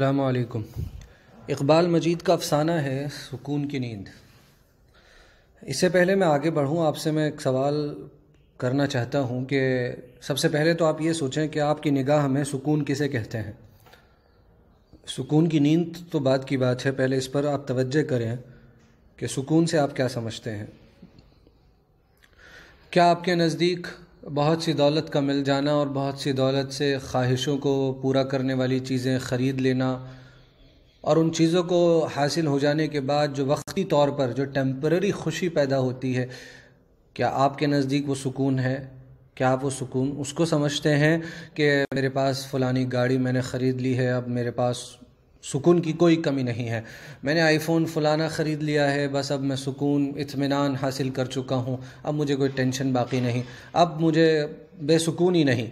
अलकुम इकबाल मजीद का अफसाना है सुकून की नींद इससे पहले मैं आगे बढ़ूँ आपसे मैं एक सवाल करना चाहता हूँ कि सबसे पहले तो आप ये सोचें कि आपकी निगाह में सुकून किसे कहते हैं सुकून की नींद तो बात की बात है पहले इस पर आप तवज्जो करें कि सुकून से आप क्या समझते हैं क्या आपके नज़दीक बहुत सी दौलत का मिल जाना और बहुत सी दौलत से ख्वाहिशों को पूरा करने वाली चीज़ें ख़रीद लेना और उन चीज़ों को हासिल हो जाने के बाद जो वक्ती तौर पर जो टेम्पररी खुशी पैदा होती है क्या आपके नज़दीक वो सुकून है क्या आप वो सुकून उसको समझते हैं कि मेरे पास फ़लानी गाड़ी मैंने ख़रीद ली है अब मेरे पास सुकून की कोई कमी नहीं है मैंने आईफ़ोन फ़लाना ख़रीद लिया है बस अब मैं सुकून इत्मीनान हासिल कर चुका हूँ अब मुझे कोई टेंशन बाकी नहीं अब मुझे बेसुकून ही नहीं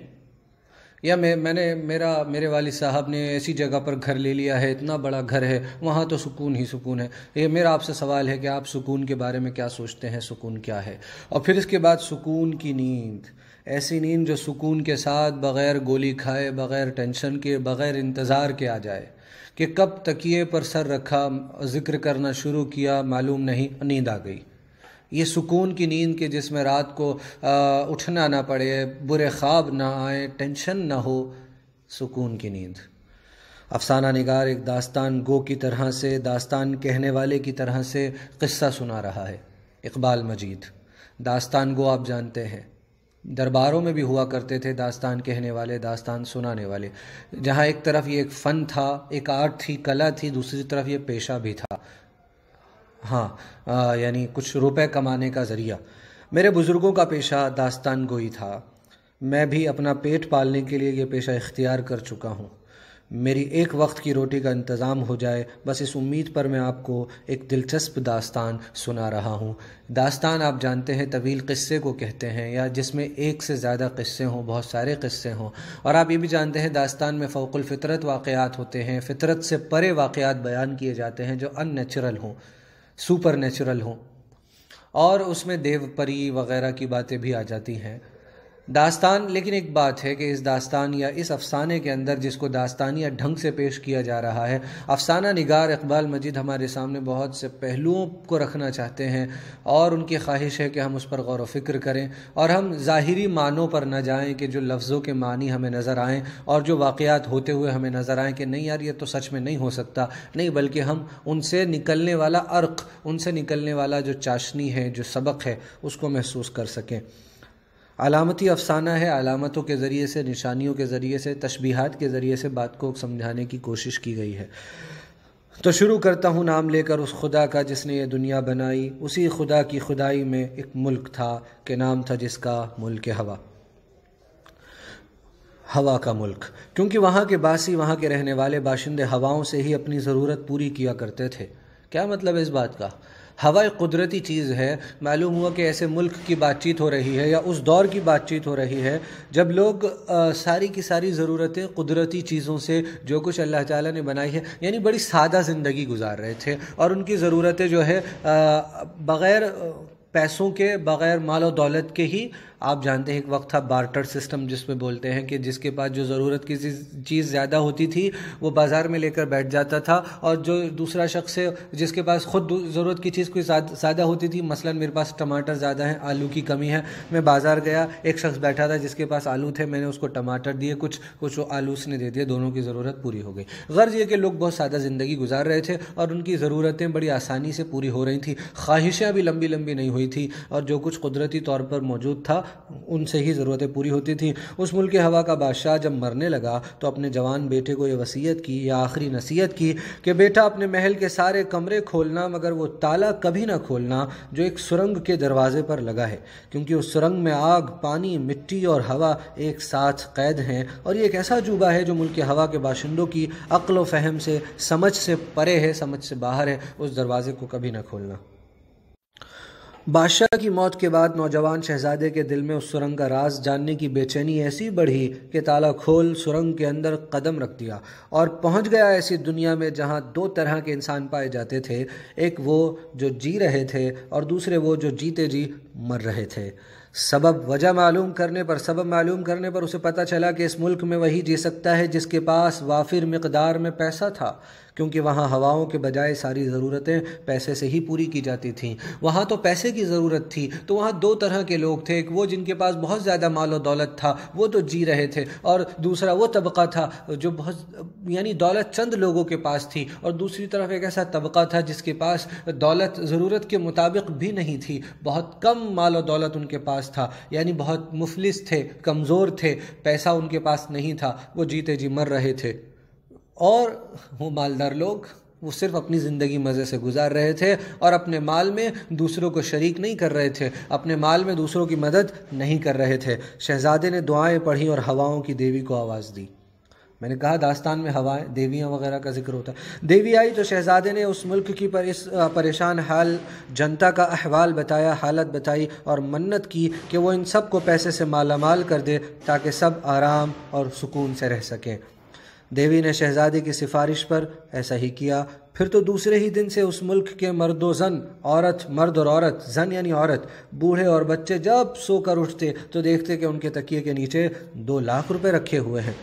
या मैं मैंने मेरा मेरे वाल साहब ने ऐसी जगह पर घर ले लिया है इतना बड़ा घर है वहाँ तो सुकून ही सुकून है ये मेरा आपसे सवाल है कि आप सुकून के बारे में क्या सोचते हैं सुकून क्या है और फिर इसके बाद सुकून की नींद ऐसी नींद जो सुकून के साथ बग़ैर गोली खाए बग़ैर टेंशन के बग़ैर इंतज़ार के आ जाए कि कब तकिए पर सर रखा जिक्र करना शुरू किया मालूम नहीं नींद आ गई ये सुकून की नींद के जिसमें रात को आ, उठना ना पड़े बुरे ख्वाब ना आए टेंशन ना हो सुकून की नींद अफसाना निगार एक दास्तान गो की तरह से दास्तान कहने वाले की तरह से किस्सा सुना रहा है इकबाल मजीद दास्तान गो आप जानते हैं दरबारों में भी हुआ करते थे दास्तान कहने वाले दास्तान सुनाने वाले जहाँ एक तरफ ये एक फ़न था एक आर्ट थी कला थी दूसरी तरफ ये पेशा भी था हाँ यानी कुछ रुपए कमाने का ज़रिया मेरे बुज़ुर्गों का पेशा दास्तान गोई था मैं भी अपना पेट पालने के लिए ये पेशा इख्तियार कर चुका हूँ मेरी एक वक्त की रोटी का इंतज़ाम हो जाए बस इस उम्मीद पर मैं आपको एक दिलचस्प दास्तान सुना रहा हूँ दास्तान आप जानते हैं तवील क़स्से को कहते हैं या जिसमें एक से ज़्यादा क़स्से हों बहुत सारे क़स्से हों और आप ये भी जानते हैं दास्तान में फ़ौकुलफ़ितरत वाक़ात होते हैं फ़ितरत से परे वाक़ात बयान किए जाते हैं जो अन नेचुरल हों सुपर नेचुरल हों और उसमें देव परी वगैरह की बातें भी आ जाती हैं दास्तान लेकिन एक बात है कि इस दास्तान या इस अफसाने के अंदर जिसको दास्तान या ढंग से पेश किया जा रहा है अफसाना निगार इकबाल मजीद हमारे सामने बहुत से पहलुओं को रखना चाहते हैं और उनकी ख्वाहिश है कि हम उस पर गौर फिक्र करें और हम ज़ाहरी मानों पर न जाएं कि जो लफ्ज़ों के मानी हमें नज़र आएँ और जो वाक़ात होते हुए हमें नज़र आएँ कि नहीं यार ये तो सच में नहीं हो सकता नहीं बल्कि हम उनसे निकलने वाला अर्क उनसे निकलने वाला जो चाशनी है जो सबक है उसको महसूस कर सकें अलामती अफसाना है अलामतों के ज़रिए से निशानियों के ज़रिए से तशबीहात के ज़रिए से बात को समझाने की कोशिश की गई है तो शुरू करता हूँ नाम लेकर उस खुदा का जिसने ये दुनिया बनाई उसी खुदा की खुदाई में एक मुल्क था के नाम था जिसका मुल्क हवा हवा का मुल्क क्योंकि वहाँ के बासी वहाँ के रहने वाले बाशिंदे हवाओं से ही अपनी ज़रूरत पूरी किया करते थे क्या मतलब है इस बात का हवा एक कुदरती चीज़ है मालूम हुआ कि ऐसे मुल्क की बातचीत हो रही है या उस दौर की बातचीत हो रही है जब लोग आ, सारी की सारी ज़रूरतें कुदरती चीज़ों से जो कुछ अल्लाह ताला ने बनाई है यानी बड़ी सादा ज़िंदगी गुजार रहे थे और उनकी ज़रूरतें जो है बग़ैर पैसों के बग़ैर माल और दौलत के ही आप जानते हैं एक वक्त था बार्टर सिस्टम जिसमें बोलते हैं कि जिसके पास जो ज़रूरत की चीज़ ज़्यादा होती थी वो बाज़ार में लेकर बैठ जाता था और जो दूसरा शख्स है जिसके पास खुद ज़रूरत की चीज़ कोई ज़्यादा होती थी मसलन मेरे पास टमाटर ज़्यादा हैं आलू की कमी है मैं बाज़ार गया एक शख्स बैठा था जिसके पास आलू थे मैंने उसको टमाटर दिए कुछ कुछ आलू उसने दे दिए दोनों की ज़रूरत पूरी हो गई गर्ज़ ये कि लोग बहुत सादा ज़िंदगी गुजार रहे थे और उनकी ज़रूरतें बड़ी आसानी से पूरी हो रही थी ख्वाहिशें भी लंबी लंबी नहीं हुई थी और जो कुछ कुदरती तौर पर मौजूद था उनसे ही ज़रूरतें पूरी होती थीं उस मुल्क के हवा का बादशाह जब मरने लगा तो अपने जवान बेटे को ये वसीयत की या आखिरी नसीहत की कि बेटा अपने महल के सारे कमरे खोलना मगर वो ताला कभी ना खोलना जो एक सुरंग के दरवाजे पर लगा है क्योंकि उस सुरंग में आग पानी मिट्टी और हवा एक साथ कैद हैं और ये एक ऐसा जूबा है जो मुल्क हवा के बाशिंदों की अक्ल व फहम से समझ से परे है समझ से बाहर है उस दरवाज़े को कभी ना खोलना बादशाह की मौत के बाद नौजवान शहजादे के दिल में उस सुरंग का राज जानने की बेचैनी ऐसी बढ़ी कि ताला खोल सुरंग के अंदर कदम रख दिया और पहुंच गया ऐसी दुनिया में जहां दो तरह के इंसान पाए जाते थे एक वो जो जी रहे थे और दूसरे वो जो जीते जी मर रहे थे सबब वजह मालूम करने पर सबब मालूम करने पर उसे पता चला कि इस मुल्क में वही जी सकता है जिसके पास वाफिर मकदार में पैसा था क्योंकि वहाँ हवाओं के बजाय सारी ज़रूरतें पैसे से ही पूरी की जाती थी वहाँ तो पैसे की ज़रूरत थी तो वहाँ दो तरह के लोग थे एक वो जिनके पास बहुत ज़्यादा माल और दौलत था वो तो जी रहे थे और दूसरा वो तबका था जो बहुत यानी दौलत चंद लोगों के पास थी और दूसरी तरफ एक ऐसा तबका था जिसके पास दौलत ज़रूरत के मुताबिक भी नहीं थी बहुत कम माल और दौलत उनके पास था यानी बहुत मुफलिस थे कमज़ोर थे पैसा उनके पास नहीं था वो जीते जी मर रहे थे और वो मालदार लोग वो सिर्फ अपनी ज़िंदगी मज़े से गुजार रहे थे और अपने माल में दूसरों को शरीक नहीं कर रहे थे अपने माल में दूसरों की मदद नहीं कर रहे थे शहजादे ने दुआएं पढ़ी और हवाओं की देवी को आवाज़ दी मैंने कहा दास्तान में हवाएं देवियां वगैरह का जिक्र होता है देवी आई तो शहजादे ने उस मुल्क की पर इस परेशान हाल जनता का अहवाल बताया हालत बताई और मन्नत की कि वो इन सब को पैसे से मालामाल कर दे ताकि सब आराम और सुकून से रह सकें देवी ने शहजादी की सिफारिश पर ऐसा ही किया फिर तो दूसरे ही दिन से उस मुल्क के मर्दो जन औरत मर्द और औरत जन यानी औरत बूढ़े और बच्चे जब सोकर उठते तो देखते कि उनके तकिए के नीचे दो लाख रुपए रखे हुए हैं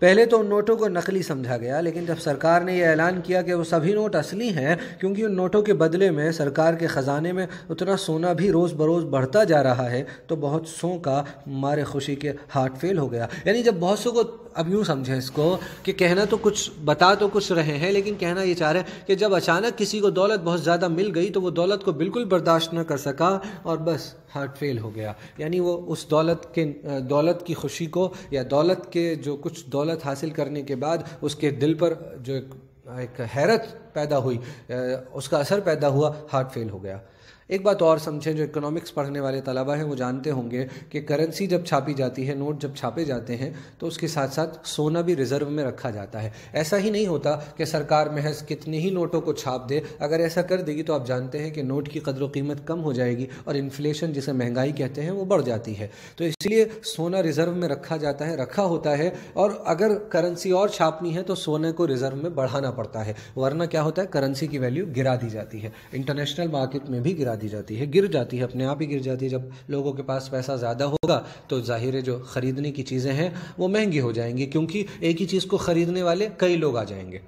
पहले तो उन नोटों को नकली समझा गया लेकिन जब सरकार ने यह ऐलान किया कि वो सभी नोट असली हैं क्योंकि उन नोटों के बदले में सरकार के ख़जाने में उतना सोना भी रोज़ बरोज़ बढ़ता जा रहा है तो बहुत सो का मारे खुशी के हार्ट फेल हो गया यानी जब बहुत सो को अब यूँ समझें इसको कि कहना तो कुछ बता तो कुछ रहे हैं लेकिन कहना ये चाह रहे हैं कि जब अचानक किसी को दौलत बहुत ज़्यादा मिल गई तो वो दौलत को बिल्कुल बर्दाश्त न कर सका और बस हार्ट फेल हो गया यानी वो उस दौलत के दौलत की खुशी को या दौलत के जो कुछ दौलत हासिल करने के बाद उसके दिल पर जो एक, एक हैरत पैदा हुई उसका असर पैदा हुआ हार्ट फेल हो गया एक बात और समझें जो इकोनॉमिक्स पढ़ने वाले तलबा हैं वो जानते होंगे कि करेंसी जब छापी जाती है नोट जब छापे जाते हैं तो उसके साथ साथ सोना भी रिजर्व में रखा जाता है ऐसा ही नहीं होता कि सरकार महज कितने ही नोटों को छाप दे अगर ऐसा कर देगी तो आप जानते हैं कि नोट की कदर कीमत कम हो जाएगी और इन्फ्लेशन जिसे महंगाई कहते हैं वो बढ़ जाती है तो इसलिए सोना रिजर्व में रखा जाता है रखा होता है और अगर करेंसी और छापनी है तो सोने को रिजर्व में बढ़ाना पड़ता है वरना क्या होता है करेंसी की वैल्यू गिरा दी जाती है इंटरनेशनल मार्केट में भी गिरा दी जाती है गिर जाती है अपने आप ही गिर जाती है जब लोगों के पास पैसा ज़्यादा होगा तो जाहिर है जो ख़रीदने की चीज़ें हैं वो महंगी हो जाएंगी क्योंकि एक ही चीज़ को ख़रीदने वाले कई लोग आ जाएंगे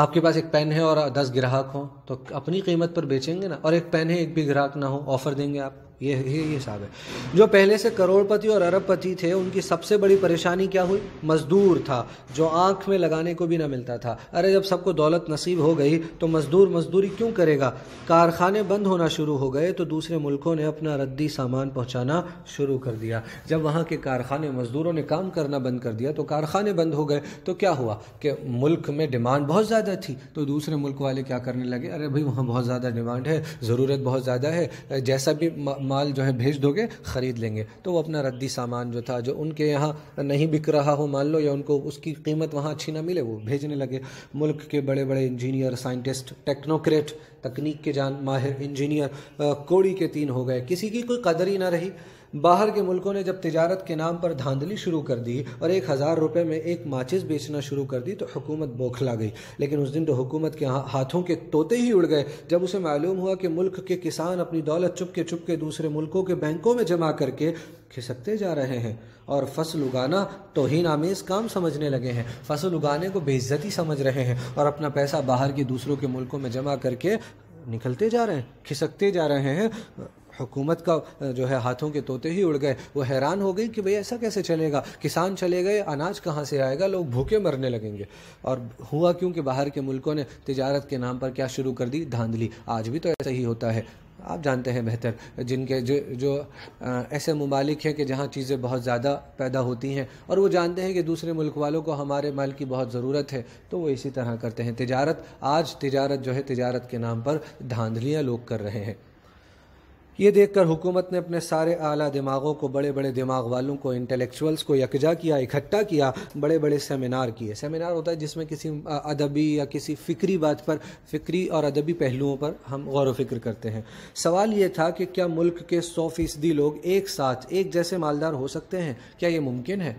आपके पास एक पेन है और दस ग्राहक हो तो अपनी कीमत पर बेचेंगे ना और एक पेन है एक भी ग्राहक ना हो ऑफ़र देंगे आप ये ये हिसाब है जो पहले से करोड़पति और अरबपति थे उनकी सबसे बड़ी परेशानी क्या हुई मजदूर था जो आँख में लगाने को भी ना मिलता था अरे जब सबको दौलत नसीब हो गई तो मजदूर मजदूरी क्यों करेगा कारखाने बंद होना शुरू हो गए तो दूसरे मुल्कों ने अपना रद्दी सामान पहुँचाना शुरू कर दिया जब वहाँ के कारखाने मजदूरों ने काम करना बंद कर दिया तो कारखाने बंद हो गए तो क्या हुआ कि मुल्क में डिमांड बहुत ज़्यादा थी तो दूसरे मुल्क वाले क्या करने लगे अरे भाई वहाँ बहुत ज़्यादा डिमांड है ज़रूरत बहुत ज़्यादा है जैसा भी माल जो है भेज दोगे ख़रीद लेंगे तो वो अपना रद्दी सामान जो था जो उनके यहाँ नहीं बिक रहा हो मान लो या उनको उसकी कीमत वहाँ अच्छी ना मिले वो भेजने लगे मुल्क के बड़े बड़े इंजीनियर साइंटिस्ट टेक्नोक्रेट तकनीक के जान माहिर इंजीनियर कोड़ी के तीन हो गए किसी की कोई कदर ही ना रही बाहर के मुल्कों ने जब तजारत के नाम पर धांधली शुरू कर दी और एक हज़ार रुपये में एक माचिस बेचना शुरू कर दी तो हुकूमत बौखला गई लेकिन उस दिन तो हुकूमत के हाथों के तोते ही उड़ गए जब उसे मालूम हुआ कि मुल्क के किसान अपनी दौलत चुपके चुपके दूसरे मुल्कों के बैंकों में जमा करके खिसकते जा रहे हैं और फसल उगाना तो ही नामेज़ काम समझने लगे हैं फसल उगाने को बेइज्जती समझ रहे हैं और अपना पैसा बाहर के दूसरों के मुल्कों में जमा करके निकलते जा रहे हैं खिसकते जा रहे हैं हुकूमत का जो है हाथों के तोते ही उड़ गए वो हैरान हो गई कि भाई ऐसा कैसे चलेगा किसान चले गए अनाज कहाँ से आएगा लोग भूखे मरने लगेंगे और हुआ क्यों कि बाहर के मुल्कों ने तजारत के नाम पर क्या शुरू कर दी धांधली आज भी तो ऐसा ही होता है आप जानते हैं बेहतर जिनके जो जो ऐसे ममालिक हैं कि जहाँ चीज़ें बहुत ज़्यादा पैदा होती हैं और वो जानते हैं कि दूसरे मुल्क वालों को हमारे माल की बहुत ज़रूरत है तो वो इसी तरह करते हैं तजारत आज तजारत जो है तजारत के नाम पर धांधलियाँ लोग कर रहे हैं ये देखकर हुकूमत ने अपने सारे आला दिमागों को बड़े बड़े दिमाग वालों को इंटेलेक्चुअल्स को यकजा किया इकट्ठा किया बड़े बड़े सेमिनार किए सेमिनार होता है जिसमें किसी अदबी या किसी फ़िक्री बात पर फ़िक्री और अदबी पहलुओं पर हम गौर व फिक्र करते हैं सवाल ये था कि क्या मुल्क के सौ फीसदी लोग एक साथ एक जैसे मालदार हो सकते हैं क्या ये मुमकिन है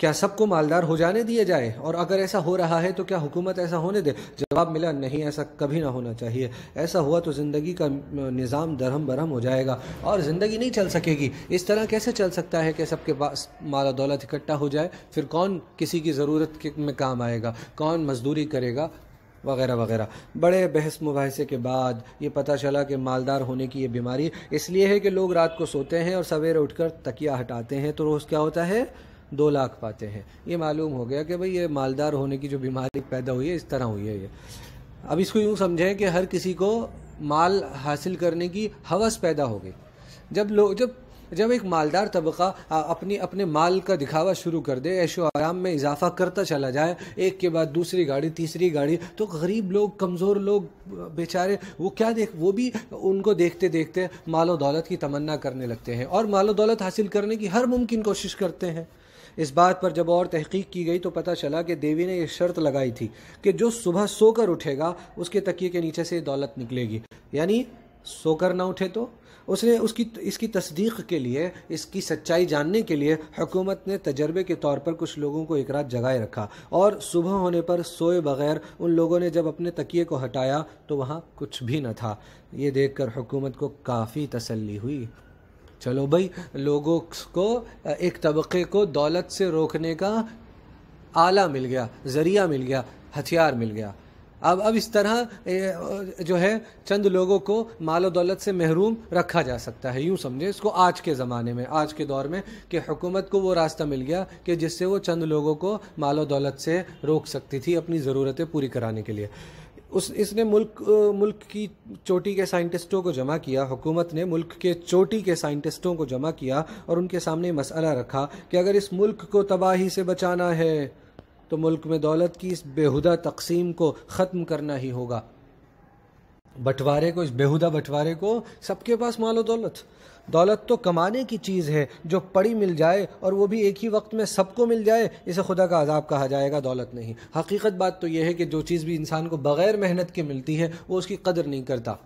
क्या सबको मालदार हो जाने दिए जाए और अगर ऐसा हो रहा है तो क्या हुकूमत ऐसा होने दे जवाब मिला नहीं ऐसा कभी ना होना चाहिए ऐसा हुआ तो ज़िंदगी का निज़ाम दरहम बरहम हो जाएगा और ज़िंदगी नहीं चल सकेगी इस तरह कैसे चल सकता है कि सबके पास माला दौलत इकट्ठा हो जाए फिर कौन किसी की ज़रूरत में काम आएगा कौन मजदूरी करेगा वगैरह वगैरह बड़े बहस मुबासे के बाद ये पता चला कि मालदार होने की ये बीमारी इसलिए है कि लोग रात को सोते हैं और सवेरे उठकर तकिया हटाते हैं तो रोज़ क्या होता है दो लाख पाते हैं ये मालूम हो गया कि भाई ये मालदार होने की जो बीमारी पैदा हुई है इस तरह हुई है ये अब इसको यूँ समझें कि हर किसी को माल हासिल करने की हवस पैदा हो गई जब लोग जब जब एक मालदार तबका अपनी अपने माल का दिखावा शुरू कर दे ऐशो आराम में इजाफा करता चला जाए एक के बाद दूसरी गाड़ी तीसरी गाड़ी तो गरीब लोग कमज़ोर लोग बेचारे वो क्या देख वो भी उनको देखते देखते मालो दौलत की तमन्ना करने लगते हैं और मालो दौलत हासिल करने की हर मुमकिन कोशिश करते हैं इस बात पर जब और तहकीक की गई तो पता चला कि देवी ने यह शर्त लगाई थी कि जो सुबह सोकर उठेगा उसके तकिए के नीचे से दौलत निकलेगी यानी सोकर ना उठे तो उसने उसकी इसकी तस्दीक के लिए इसकी सच्चाई जानने के लिए हुकूमत ने तजर्बे के तौर पर कुछ लोगों को एक रात जगाए रखा और सुबह होने पर सोए बगैर उन लोगों ने जब अपने तकिए को हटाया तो वहाँ कुछ भी न था ये देखकर हुकूमत को काफ़ी तसल्ली हुई चलो भाई लोगों को एक तबके को दौलत से रोकने का आला मिल गया ज़रिया मिल गया हथियार मिल गया अब अब इस तरह जो है चंद लोगों को माल दौलत से महरूम रखा जा सकता है यूं समझे इसको आज के ज़माने में आज के दौर में कि हुकूमत को वो रास्ता मिल गया कि जिससे वो चंद लोगों को माल दौलत से रोक सकती थी अपनी ज़रूरतें पूरी कराने के लिए उस इसने मुल्क मुल्क की चोटी के साइंटिस्टों को जमा किया हुकूमत ने मुल्क के चोटी के साइंटिस्टों को जमा किया और उनके सामने मसला रखा कि अगर इस मुल्क को तबाही से बचाना है तो मुल्क में दौलत की इस बेहुदा तकसीम को ख़त्म करना ही होगा बंटवारे को इस बेहुदा बंटवारे को सबके पास मालो दौलत दौलत तो कमाने की चीज़ है जो पड़ी मिल जाए और वो भी एक ही वक्त में सबको मिल जाए इसे खुदा का अजाब कहा जाएगा दौलत नहीं हकीकत बात तो यह है कि जो चीज़ भी इंसान को बग़ैर मेहनत के मिलती है वो उसकी कदर नहीं करता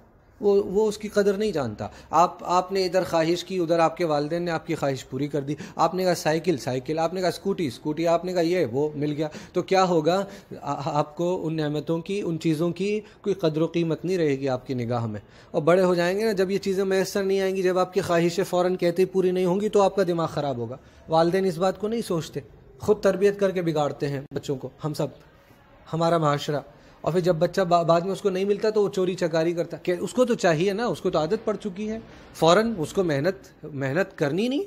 वो वो उसकी कदर नहीं जानता आप आपने इधर ख्वाहिश की उधर आपके वालदे ने आपकी ख्वाहिश पूरी कर दी आपने कहा साइकिल साइकिल आपने कहा स्कूटी स्कूटी आपने कहा ये वो मिल गया तो क्या होगा आ, आपको उन नहमतों की उन चीज़ों की कोई कदर कीमत नहीं रहेगी आपकी निगाह में और बड़े हो जाएंगे ना जब ये चीज़ें मैसर नहीं आएंगी जब आपकी ख्वाहिशें फ़ौर कहते ही पूरी नहीं होंगी तो आपका दिमाग ख़राब होगा वालदेन इस बात को नहीं सोचते खुद तरबियत करके बिगाड़ते हैं बच्चों को हम सब हमारा माशरा और फिर जब बच्चा बा, बाद में उसको नहीं मिलता तो वो चोरी चकारी करता उसको तो चाहिए ना उसको तो आदत पड़ चुकी है फ़ौरन उसको मेहनत मेहनत करनी नहीं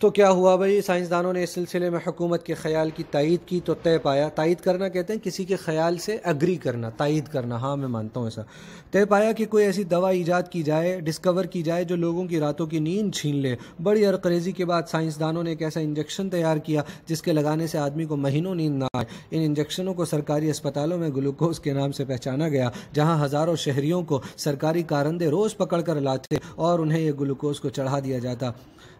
तो क्या हुआ भाई साइंसदानों ने इस सिलसिले में हुकूमत के ख्याल की तइद की तो तय पाया तइद करना कहते हैं किसी के ख्याल से अग्री करना तइद करना हाँ मैं मानता हूँ ऐसा तय पाया कि कोई ऐसी दवा ईजाद की जाए डिस्कवर की जाए जो लोगों की रातों की नींद छीन ले बड़ी अरक्रेजी के बाद साइंसदानों ने एक ऐसा इंजेक्शन तैयार किया जिसके लगाने से आदमी को महीनों नींद ना आए इन इंजेक्शनों को सरकारी अस्पतालों में ग्लूकोज के नाम से पहचाना गया जहाँ हज़ारों शहरीों को सरकारी कारंदे रोज़ पकड़ कर लाते और उन्हें यह ग्लूकोज को चढ़ा दिया जाता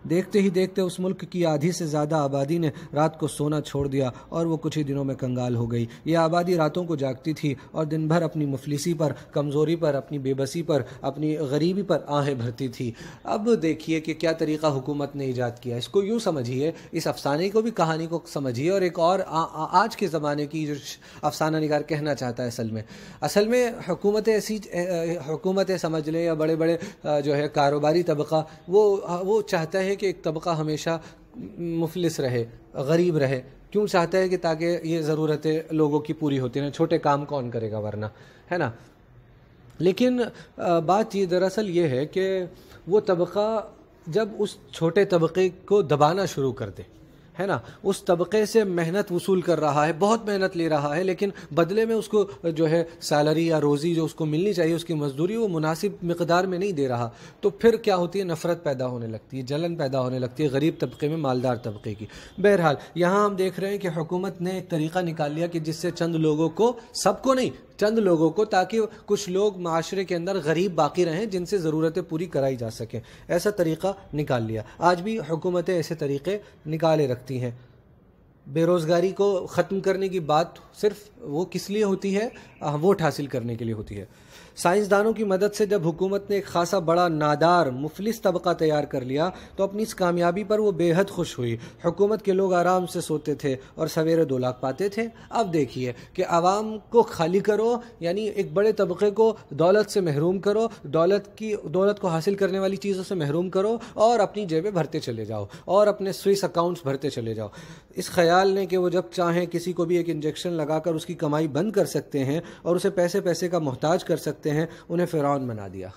देखते ही देखते उस मुल्क की आधी से ज़्यादा आबादी ने रात को सोना छोड़ दिया और वो कुछ ही दिनों में कंगाल हो गई ये आबादी रातों को जागती थी और दिन भर अपनी मुफलिसी पर कमज़ोरी पर अपनी बेबसी पर अपनी गरीबी पर आहें भरती थी अब देखिए कि क्या तरीका हुकूमत ने ईजाद किया इसको यूँ समझिए इस अफसाने को भी कहानी को समझिए और एक और आ, आ, आज के ज़माने की जो अफसाना निगार कहना चाहता है असल में असल में हुकूमतें ऐसी हुकूमतें समझ लें या बड़े बड़े जो है कारोबारी तबका वो वो चाहता है हैं कि एक तबका हमेशा मुफलिस रहे गरीब रहे क्यों चाहते हैं कि ताकि ये ज़रूरतें लोगों की पूरी होती रहें छोटे काम कौन करेगा वरना है ना लेकिन बात ये दरअसल ये है कि वो तबका जब उस छोटे तबके को दबाना शुरू कर दे है ना उस तबके से मेहनत वसूल कर रहा है बहुत मेहनत ले रहा है लेकिन बदले में उसको जो है सैलरी या रोज़ी जो उसको मिलनी चाहिए उसकी मजदूरी वो मुनासिब मकदार में नहीं दे रहा तो फिर क्या होती है नफ़रत पैदा होने लगती है जलन पैदा होने लगती है गरीब तबके में मालदार तबके की बहरहाल यहाँ हम देख रहे हैं कि हुकूमत ने एक तरीका निकाल लिया कि जिससे चंद लोगों को सबको नहीं चंद लोगों को ताकि कुछ लोग माशरे के अंदर गरीब बाकी रहें जिनसे ज़रूरतें पूरी कराई जा सकें ऐसा तरीक़ा निकाल लिया आज भी हुकूमतें ऐसे तरीक़े निकाले रखती हैं बेरोज़गारी को ख़त्म करने की बात सिर्फ वो किस लिए होती है वोट हासिल करने के लिए होती है साइंसदानों की मदद से जब हुकूमत ने एक खासा बड़ा नादार मुफलिस तबका तैयार कर लिया तो अपनी इस कामयाबी पर वो बेहद खुश हुई हुकूमत के लोग आराम से सोते थे और सवेरे दो लाख पाते थे अब देखिए कि आवाम को खाली करो यानी एक बड़े तबके को दौलत से महरूम करो दौलत की दौलत को हासिल करने वाली चीज़ों से महरूम करो और अपनी जेबें भरते चले जाओ और अपने स्विस अकाउंट्स भरते चले जाओ इस ख्याल दयाल ने कि वो जब चाहें किसी को भी एक इंजेक्शन लगाकर उसकी कमाई बंद कर सकते हैं और उसे पैसे पैसे का मोहताज कर सकते हैं उन्हें फ़िरौन बना दिया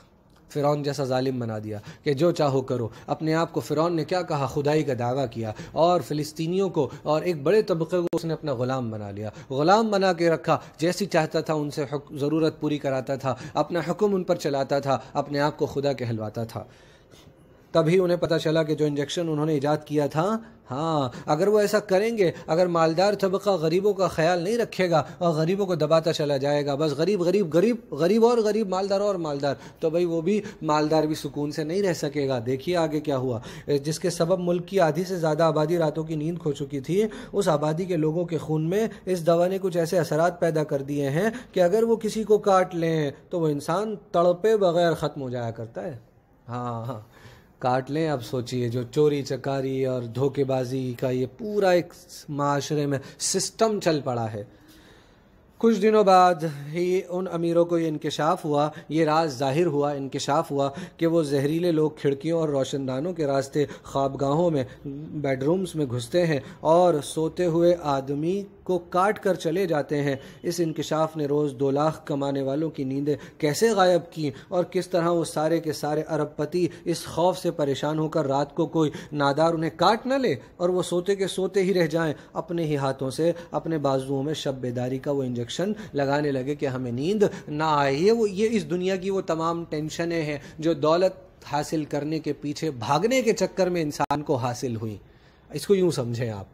फ़िरौन जैसा ालिम बना दिया कि जो चाहो करो अपने आप को फ़िरौन ने क्या कहा खुदाई का दावा किया और फ़िलिस्तीनियों को और एक बड़े तबके को उसने अपना ग़ुलाम बना लिया ग़ुलाम बना के रखा जैसी चाहता था उनसे ज़रूरत पूरी कराता था अपना हुक्म उन पर चलाता था अपने आप को खुदा कहलवाता था तभी उन्हें पता चला कि जो इंजेक्शन उन्होंने ईजाद किया था हाँ अगर वो ऐसा करेंगे अगर मालदार तबका गरीबों का ख्याल नहीं रखेगा और गरीबों को दबाता चला जाएगा बस गरीब गरीब गरीब गरीब और गरीब मालदार और मालदार तो भाई वो भी मालदार भी सुकून से नहीं रह सकेगा देखिए आगे क्या हुआ जिसके सबब मुल्क की आधी से ज़्यादा आबादी रातों की नींद खो चुकी थी उस आबादी के लोगों के खून में इस दवा ने कुछ ऐसे असरात पैदा कर दिए हैं कि अगर वो किसी को काट लें तो वो इंसान तड़पे बगैर ख़त्म हो जाया करता है हाँ हाँ काट लें अब सोचिए जो चोरी चकारी और धोखेबाजी का ये पूरा एक माशरे में सिस्टम चल पड़ा है कुछ दिनों बाद ही उन अमीरों को ये इंकशाफ हुआ ये राज जाहिर हुआ इंकशाफ हुआ कि वो जहरीले लोग खिड़कियों और रोशनदानों के रास्ते ख्वाबगाहों में बेडरूम्स में घुसते हैं और सोते हुए आदमी को काट कर चले जाते हैं इस इंकशाफ ने रोज़ दो लाख कमाने वालों की नींदें कैसे गायब की और किस तरह वो सारे के सारे अरबपति इस खौफ से परेशान होकर रात को कोई नादार उन्हें काट ना ले और वो सोते के सोते ही रह जाएं अपने ही हाथों से अपने बाजुओं में शब बेदारी का वो इंजेक्शन लगाने लगे कि हमें नींद ना आए ये वो ये इस दुनिया की वो तमाम टेंशनें हैं जो दौलत हासिल करने के पीछे भागने के चक्कर में इंसान को हासिल हुई इसको यूं समझें आप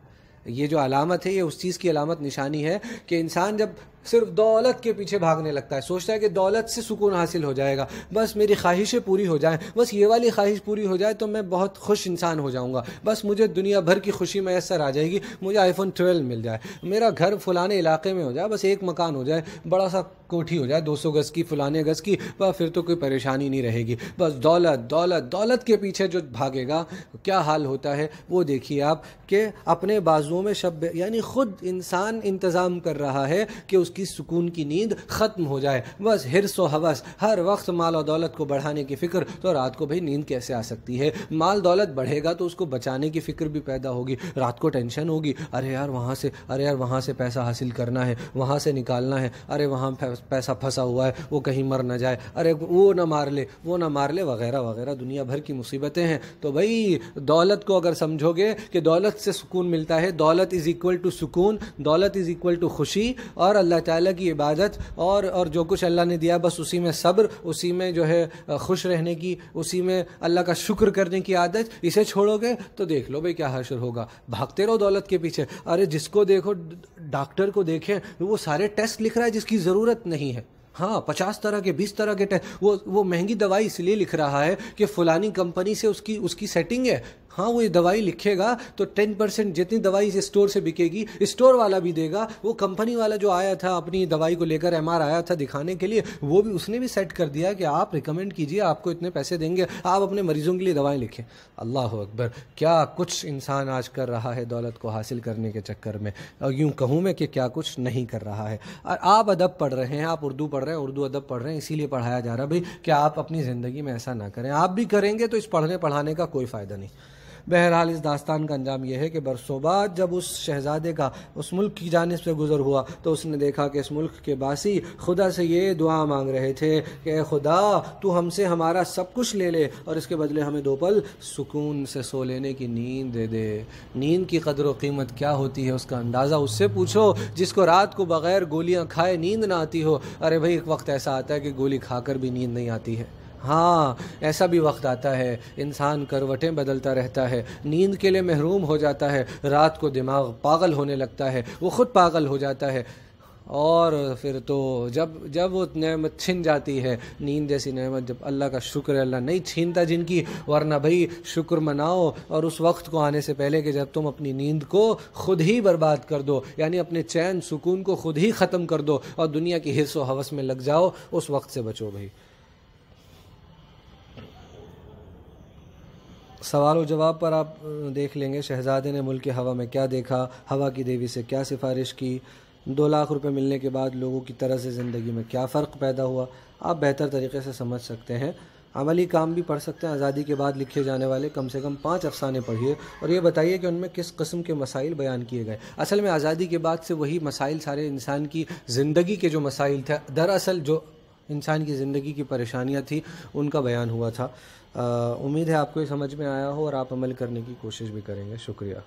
ये जो अलामत है ये उस चीज़ की अलामत निशानी है कि इंसान जब सिर्फ दौलत के पीछे भागने लगता है सोचता है कि दौलत से सुकून हासिल हो जाएगा बस मेरी ख्वाहिशें पूरी हो जाएं बस ये वाली ख्वाहिश पूरी हो जाए तो मैं बहुत खुश इंसान हो जाऊंगा बस मुझे दुनिया भर की खुशी मैसर आ जाएगी मुझे आईफोन ट्वेल्व मिल जाए मेरा घर फलाने इलाके में हो जाए बस एक मकान हो जाए बड़ा सा कोठी हो जाए 200 गज की फलाने गज की बस फिर तो कोई परेशानी नहीं रहेगी बस दौलत दौलत दौलत के पीछे जो भागेगा क्या हाल होता है वो देखिए आप कि अपने बाजुओं में शब यानी ख़ुद इंसान इंतज़ाम कर रहा है कि उसकी सुकून की नींद ख़त्म हो जाए बस हिरस व हवस हर वक्त माल और दौलत को बढ़ाने की फ़िक्र तो रात को भाई नींद कैसे आ सकती है माल दौलत बढ़ेगा तो उसको बचाने की फ़िक्र भी पैदा होगी रात को टेंशन होगी अरे यार वहाँ से अरे यार वहाँ से पैसा हासिल करना है वहाँ से निकालना है अरे वहाँ पैसा फंसा हुआ है वो कहीं मर ना जाए अरे वो ना मार ले वो ना मार ले वगैरह वगैरह दुनिया भर की मुसीबतें हैं तो भाई दौलत को अगर समझोगे कि दौलत से सुकून मिलता है दौलत इज़ इक्वल टू सुकून दौलत इज़ इक्वल टू खुशी और अल्लाह ताला की इबादत और और जो कुछ अल्लाह ने दिया बस उसी में सब्र उसी में जो है खुश रहने की उसी में अल्लाह का शुक्र करने की आदत इसे छोड़ोगे तो देख लो भाई क्या हशर होगा भागते रहो दौलत के पीछे अरे जिसको देखो डॉक्टर को देखें वो सारे टेस्ट लिख रहा है जिसकी ज़रूरत नहीं नहीं है हाँ पचास तरह के बीस तरह के वो वो महंगी दवाई इसलिए लिख रहा है कि फलानी कंपनी से उसकी उसकी सेटिंग है हाँ वो ये दवाई लिखेगा तो टेन परसेंट जितनी दवाई इस स्टोर से बिकेगी स्टोर वाला भी देगा वो कंपनी वाला जो आया था अपनी दवाई को लेकर एम आया था दिखाने के लिए वो भी उसने भी सेट कर दिया कि आप रिकमेंड कीजिए आपको इतने पैसे देंगे आप अपने मरीजों के लिए दवाएं लिखें अल्लाह अकबर क्या कुछ इंसान आज कर रहा है दौलत को हासिल करने के चक्कर में यूँ कहूँ मैं कि क्या कुछ नहीं कर रहा है और आप अदब पढ़ रहे हैं आप उर्दू पढ़ रहे हैं उर्दू अदब पढ़ रहे हैं इसीलिए पढ़ाया जा रहा है भाई कि आप अपनी ज़िंदगी में ऐसा ना करें आप भी करेंगे तो इस पढ़ने पढ़ाने का कोई फ़ायदा नहीं बहरहाल इस दास्तान का अंजाम यह है कि बरसों बाद जब उस शहजादे का उस मुल्क की जानब से गुजर हुआ तो उसने देखा कि इस मुल्क के बासी खुदा से ये दुआ मांग रहे थे कि खुदा तू हमसे हमारा सब कुछ ले ले और इसके बदले हमें दो पल सुकून से सो लेने की नींद दे दे नींद की कदर वीमत कीमत क्या होती है उसका अंदाज़ा उससे पूछो जिसको रात को बगैर गोलियाँ खाए नींद ना आती हो अरे भाई एक वक्त ऐसा आता है कि गोली खाकर भी नींद नहीं आती है हाँ ऐसा भी वक्त आता है इंसान करवटें बदलता रहता है नींद के लिए महरूम हो जाता है रात को दिमाग पागल होने लगता है वो ख़ुद पागल हो जाता है और फिर तो जब जब वो नेमत छिन जाती है नींद जैसी नेमत जब अल्लाह का शुक्र अल्लाह नहीं छीनता जिनकी वरना भाई शुक्र मनाओ और उस वक्त को आने से पहले कि जब तुम अपनी नींद को खुद ही बर्बाद कर दो यानी अपने चैन सुकून को खुद ही ख़त्म कर दो और दुनिया की हिस्सो हवस में लग जाओ उस वक्त से बचो भाई सवाल और जवाब पर आप देख लेंगे शहजादे ने मुल्क हवा में क्या देखा हवा की देवी से क्या सिफारिश की दो लाख रुपए मिलने के बाद लोगों की तरह से ज़िंदगी में क्या फ़र्क पैदा हुआ आप बेहतर तरीके से समझ सकते हैं अमली काम भी पढ़ सकते हैं आज़ादी के बाद लिखे जाने वाले कम से कम पाँच अफसाने पढ़िए और ये बताइए कि उनमें किस कस्म के मसाइल बयान किए गए असल में आज़ादी के बाद से वही मसाइल सारे इंसान की ज़िंदगी के जो मसाइल थे दरअसल जो इंसान की ज़िंदगी की परेशानियाँ थी उनका बयान हुआ था उम्मीद है आपको ये समझ में आया हो और आप अमल करने की कोशिश भी करेंगे शुक्रिया